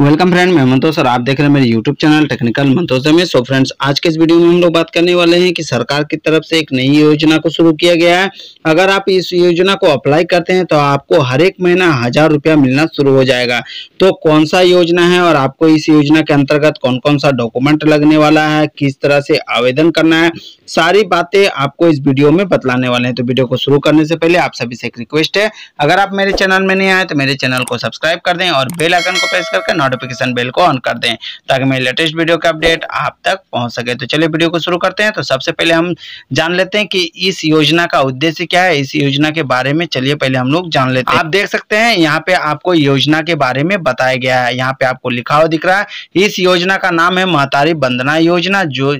welcome friend मैं मंतोष और आप देख रहे हैं मेरे यूट्यूब चैनल टेक्निकल मंतोष में सो फ्रेंड्स आज के इस वीडियो में हम लोग बात करने वाले हैं कि सरकार की तरफ से एक नई योजना को शुरू किया गया है अगर आप इस योजना को अप्लाई करते हैं तो आपको हर एक महीना हजार रुपया मिलना शुरू हो जाएगा तो कौन सा योजना है और आपको इस योजना के अंतर्गत कौन कौन सा डॉक्यूमेंट लगने वाला है किस तरह से आवेदन करना है सारी बातें आपको इस वीडियो में बतलाने वाले हैं तो वीडियो को शुरू करने से पहले आप सभी से एक रिक्वेस्ट है अगर आप मेरे चैनल में नहीं आए तो मेरे चैनल को सब्सक्राइब कर दें और बेलाइकन को प्रेस करके नोटिफिकेशन बेल को ऑन कर दें ताकि मेरे लेटेस्ट वीडियो के अपडेट आप तक पहुँच सके तो चलिए वीडियो को शुरू करते हैं तो सबसे पहले हम जान लेते हैं कि इस योजना का उद्देश्य क्या है इस योजना के बारे में चलिए पहले हम लोग जान लेते हैं आप देख सकते हैं यहाँ पे आपको योजना के बारे में बताया गया है यहाँ पे आपको लिखा हुआ दिख रहा है इस योजना का नाम है महतारी वंदना योजना जो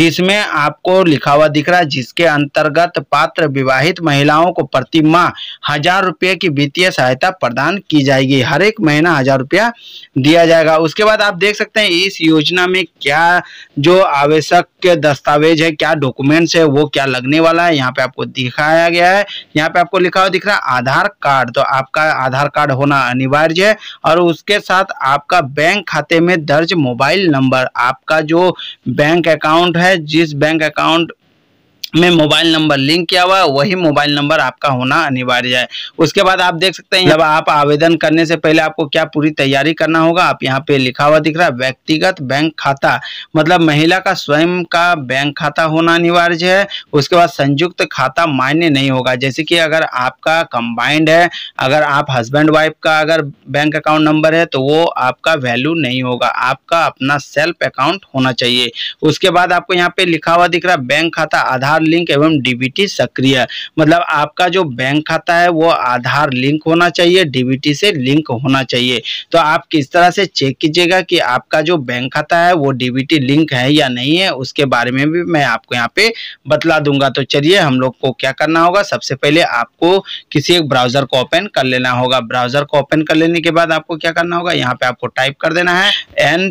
जिसमें आपको लिखा हुआ दिख रहा है जिसके अंतर्गत पात्र विवाहित महिलाओं को प्रति माह हजार रुपये की वित्तीय सहायता प्रदान की जाएगी हर एक महीना हजार रुपया दिया जाएगा उसके बाद आप देख सकते हैं इस योजना में क्या जो आवश्यक दस्तावेज है क्या डॉक्यूमेंट्स है वो क्या लगने वाला है यहाँ पे आपको दिखाया गया है यहाँ पे आपको लिखा हुआ दिख रहा है आधार कार्ड तो आपका आधार कार्ड होना अनिवार्य है और उसके साथ आपका बैंक खाते में दर्ज मोबाइल नंबर आपका जो बैंक अकाउंट है जिस बैंक अकाउंट में मोबाइल नंबर लिंक किया हुआ है वही मोबाइल नंबर आपका होना अनिवार्य है उसके बाद आप देख सकते हैं जब आप आवेदन करने से पहले आपको क्या पूरी तैयारी करना होगा आप यहाँ पे लिखा हुआ दिख रहा है व्यक्तिगत बैंक खाता मतलब महिला का स्वयं का बैंक खाता होना अनिवार्य है उसके बाद संयुक्त खाता मान्य नहीं होगा जैसे कि अगर आपका कंबाइंड है अगर आप हस्बैंड वाइफ का अगर बैंक अकाउंट नंबर है तो वो आपका वैल्यू नहीं होगा आपका अपना सेल्फ अकाउंट होना चाहिए उसके बाद आपको यहाँ पे लिखा हुआ दिख रहा है बैंक खाता आधार आधार लिंक एवं डीबीटी सक्रिय मतलब आपका जो बैंक खाता है वो आधार लिंक होना चाहिए डीबीटी से लिंक होना चाहिए तो आप किस तरह से चेक कीजिएगा कि आपका जो बैंक खाता है वो डीबीटी लिंक है या नहीं है उसके बारे में भी मैं आपको यहाँ पे बतला दूंगा तो चलिए हम लोग को क्या करना होगा सबसे पहले आपको किसी एक ब्राउजर को ओपन कर लेना होगा ब्राउजर को ओपन कर लेने के बाद आपको क्या करना होगा यहाँ पे आपको टाइप कर देना है एन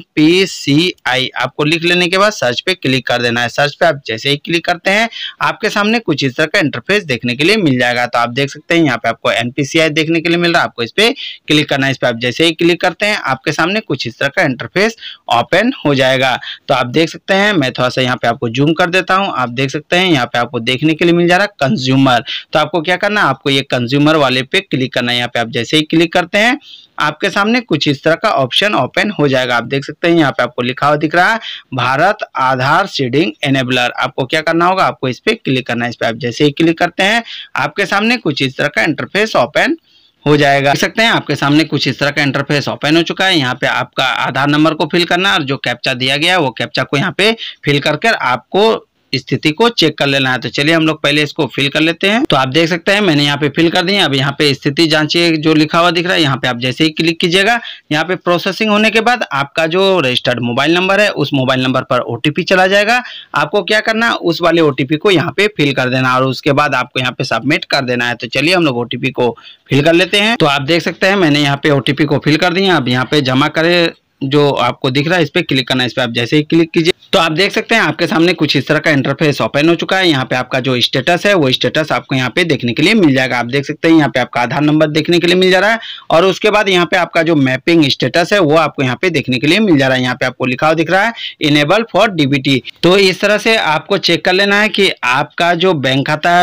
आपको लिख लेने के बाद सर्च पे क्लिक कर देना है सर्च पे आप जैसे ही क्लिक करते हैं आपके सामने कुछ इस तरह का इंटरफेस देखने के लिए मिल जाएगा तो आप देख सकते हैं यहाँ पे आपको एनपीसीआई देखने के लिए मिल रहा है आपको इस पे क्लिक करना है इस पे आप जैसे ही क्लिक करते हैं आपके सामने कुछ इस तरह का इंटरफेस ओपन हो जाएगा तो आप देख सकते हैं मैं थोड़ा सा यहाँ पे आपको जूम कर देता हूँ आप देख सकते हैं यहाँ पे आपको देखने के लिए मिल जा रहा है कंज्यूमर तो आपको क्या करना है आपको ये कंज्यूमर वाले पे क्लिक करना है यहाँ पे आप जैसे ही क्लिक करते हैं आपके सामने कुछ इस तरह का ऑप्शन ओपन हो जाएगा आप देख सकते हैं यहाँ पे आपको लिखा हुआ दिख रहा है भारत आधार सीडिंग एनेबलर आपको क्या करना होगा आपको इस पर क्लिक करना है इस पर आप जैसे ही क्लिक करते हैं आपके सामने कुछ इस तरह का इंटरफेस ओपन हो जाएगा देख सकते हैं आपके सामने कुछ इस तरह का इंटरफेस ओपन हो चुका है यहाँ पे आपका आधार नंबर को फिल करना और जो कैप्चा दिया गया है वो कैप्चा को यहाँ पे फिल कर आपको स्थिति को चेक कर लेना है तो चलिए हम लोग पहले इसको फिल कर लेते हैं तो आप देख सकते हैं मैंने यहाँ पे फिल कर दिया अब यहाँ पे स्थिति जांचिए जो लिखा हुआ दिख रहा है यहाँ पे आप जैसे ही क्लिक कीजिएगा यहाँ पे प्रोसेसिंग होने के बाद आपका जो रजिस्टर्ड मोबाइल नंबर है उस मोबाइल नंबर पर ओटीपी चला जाएगा आपको क्या करना उस वाले ओटीपी को यहाँ पे फिल कर देना और उसके बाद आपको यहाँ पे सबमिट कर देना है तो चलिए हम लोग ओटीपी को फिल कर लेते हैं तो आप देख सकते हैं मैंने यहाँ पे ओटीपी को फिल कर दिया अब यहाँ पे जमा करे जो आपको दिख रहा है इस पर क्लिक करना है इस पर आप जैसे ही क्लिक कीजिए तो आप देख सकते हैं आपके सामने कुछ इस तरह का इंटरफेस ओपन हो चुका है यहाँ पे आपका जो स्टेटस है वो स्टेटस आपको यहाँ पे देखने के लिए मिल जाएगा आप देख सकते हैं यहाँ पे आपका आधार नंबर देखने के लिए मिल जा रहा है और उसके बाद यहाँ पे आपका जो मैपिंग स्टेटस है वो आपको यहाँ पे देखने के लिए मिल जा रहा है यहाँ पे आपको लिखा हुआ दिख रहा है इनेबल फॉर डीबीटी तो इस तरह से आपको चेक कर लेना है की आपका जो बैंक खाता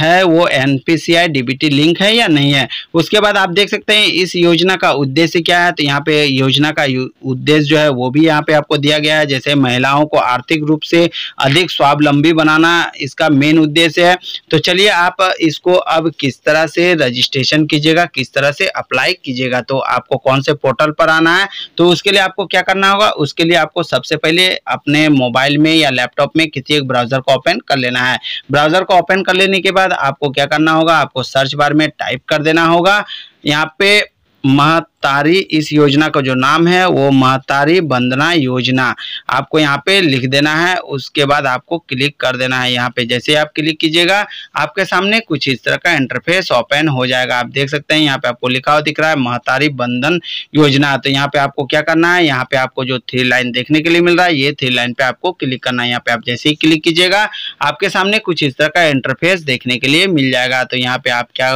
है वो एनपीसीआई डीबीटी लिंक है या नहीं है उसके बाद आप देख सकते हैं इस योजना का उद्देश्य क्या है तो यहाँ पे योजना का उद्देश्य जो है वो भी यहाँ पे आपको दिया गया है जैसे महिलाओं को आर्थिक रूप से अधिक स्वावलंबी बनाना इसका मेन उद्देश्य है तो चलिए आप इसको अब किस तरह से रजिस्ट्रेशन कीजिएगा किस तरह से अप्लाई कीजिएगा तो आपको कौन से पोर्टल पर आना है तो उसके लिए आपको क्या करना होगा उसके लिए आपको सबसे पहले अपने मोबाइल में या लैपटॉप में किसी एक ब्राउजर को ओपन कर लेना है ब्राउजर को ओपन कर लेने के बाद आपको क्या करना होगा आपको सर्च बार में टाइप कर देना होगा यहाँ पे महतारी इस योजना का जो नाम है वो महतारी वंदना योजना आपको यहाँ पे लिख देना है उसके बाद आपको क्लिक कर देना है यहाँ पे जैसे आप क्लिक कीजिएगा आपके सामने कुछ इस तरह का इंटरफेस ओपन हो जाएगा आप देख सकते हैं यहाँ पे आपको लिखा हुआ दिख रहा है महतारी बंधन योजना तो यहाँ पे आपको क्या करना है यहाँ पे आपको जो थ्री लाइन देखने के लिए मिल रहा है ये थ्री लाइन पे आपको क्लिक करना है यहाँ पे आप जैसे ही क्लिक कीजिएगा आपके सामने कुछ इस तरह का इंटरफेस देखने के लिए मिल जाएगा तो यहाँ पे आप क्या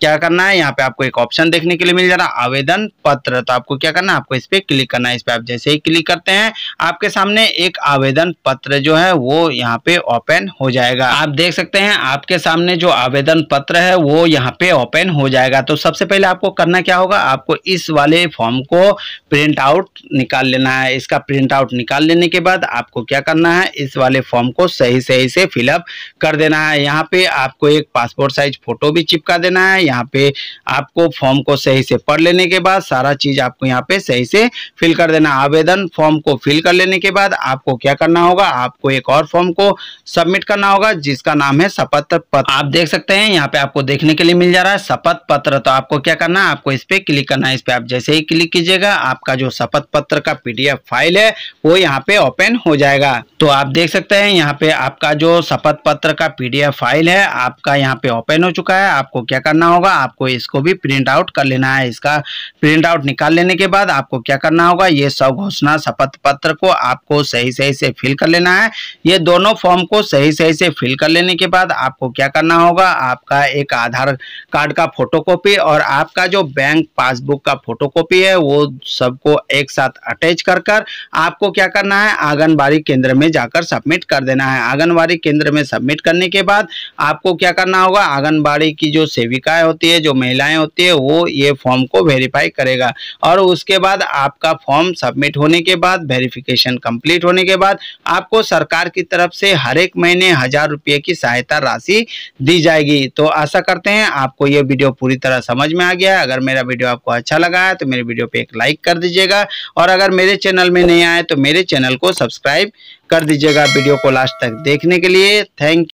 क्या करना है यहाँ पे आपको एक ऑप्शन देखने के लिए मिल जा रहा है आवेदन पत्र तो आपको क्या करना है आपको इस पर क्लिक करना है इस पर आप जैसे ही क्लिक करते हैं आपके सामने एक आवेदन पत्र जो है वो यहाँ पे ओपन हो जाएगा आप देख सकते हैं आपके सामने जो आवेदन पत्र है वो यहाँ पे ओपन हो जाएगा तो सबसे पहले आपको करना क्या होगा आपको इस वाले फॉर्म को प्रिंट आउट निकाल लेना है इसका प्रिंट आउट निकाल लेने के बाद आपको क्या करना है इस वाले फॉर्म को सही सही से फिलअप कर देना है यहाँ पे आपको एक पासपोर्ट साइज फोटो भी चिपका देना है यहाँ पे आपको फॉर्म को सही से पढ़ लेने के बाद सारा चीज़ आपको यहाँ पे सही से फिल कर देना आवेदन फॉर्म को फिल कर लेने के बाद आपको क्या करना होगा आपको एक और फॉर्म को सबमिट करना होगा जिसका नाम है शपथ पत्र आप देख सकते हैं यहाँ पे आपको देखने के लिए मिल जा रहा है शपथ पत्र तो आपको क्या करना है आपको इस पे क्लिक करना है इस पे आप जैसे ही क्लिक कीजिएगा आपका जो शपथ पत्र का पीडीएफ फाइल है वो यहाँ पे ओपन हो जाएगा तो आप देख सकते हैं यहाँ पे आपका जो शपथ पत्र का पीडीएफ फाइल है आपका यहाँ पे ओपन हो चुका है आपको क्या करना होगा होगा आपको इसको भी प्रिंट आउट कर लेना है इसका प्रिंट आउट निकाल लेने के बाद आपको क्या करना होगा ये सब घोषणा शपथ पत्र को आपको सही सही से फिल कर लेना है ये दोनों फॉर्म को सही सही से फिल कर लेने के बाद आपको क्या करना होगा आपका एक आधार कार्ड का फोटोकॉपी और आपका जो बैंक पासबुक का फोटोकॉपी है वो सबको एक साथ अटैच कर कर आपको क्या करना है आंगनबाड़ी केंद्र में जाकर सबमिट कर देना है आंगनबाड़ी केंद्र में सबमिट करने के बाद आपको क्या करना होगा आंगनबाड़ी की जो सेविका है होती है जो महिलाएं होती है वो ये फॉर्म को वेरीफाई करेगा और उसके बाद आपका फॉर्म सबमिट होने के बाद वेरिफिकेशन कंप्लीट होने के बाद आपको सरकार की तरफ से हर एक महीने हजार रुपये की सहायता राशि दी जाएगी तो आशा करते हैं आपको ये वीडियो पूरी तरह समझ में आ गया है अगर मेरा वीडियो आपको अच्छा लगा है तो मेरे वीडियो पे एक लाइक कर दीजिएगा और अगर मेरे चैनल में नहीं आए तो मेरे चैनल को सब्सक्राइब कर दीजिएगा वीडियो को लास्ट तक देखने के लिए थैंक